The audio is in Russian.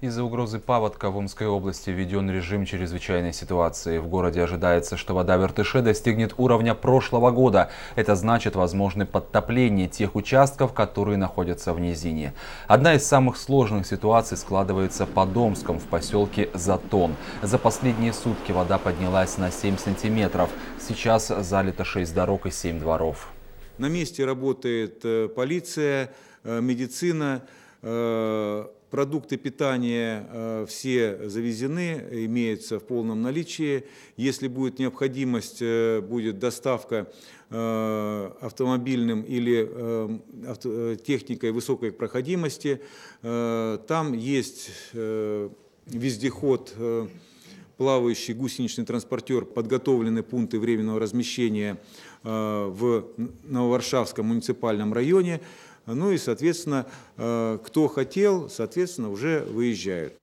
Из-за угрозы паводка в Омской области введен режим чрезвычайной ситуации. В городе ожидается, что вода в Иртыше достигнет уровня прошлого года. Это значит возможны подтопления тех участков, которые находятся в низине. Одна из самых сложных ситуаций складывается по Омском в поселке Затон. За последние сутки вода поднялась на 7 сантиметров. Сейчас залито 6 дорог и 7 дворов. На месте работает э, полиция, э, медицина. Э, продукты питания э, все завезены, имеются в полном наличии. Если будет необходимость, э, будет доставка автомобильным или техникой высокой проходимости. Там есть вездеход плавающий гусеничный транспортер, подготовлены пункты временного размещения э, в Нововаршавском муниципальном районе. Ну и, соответственно, э, кто хотел, соответственно, уже выезжают.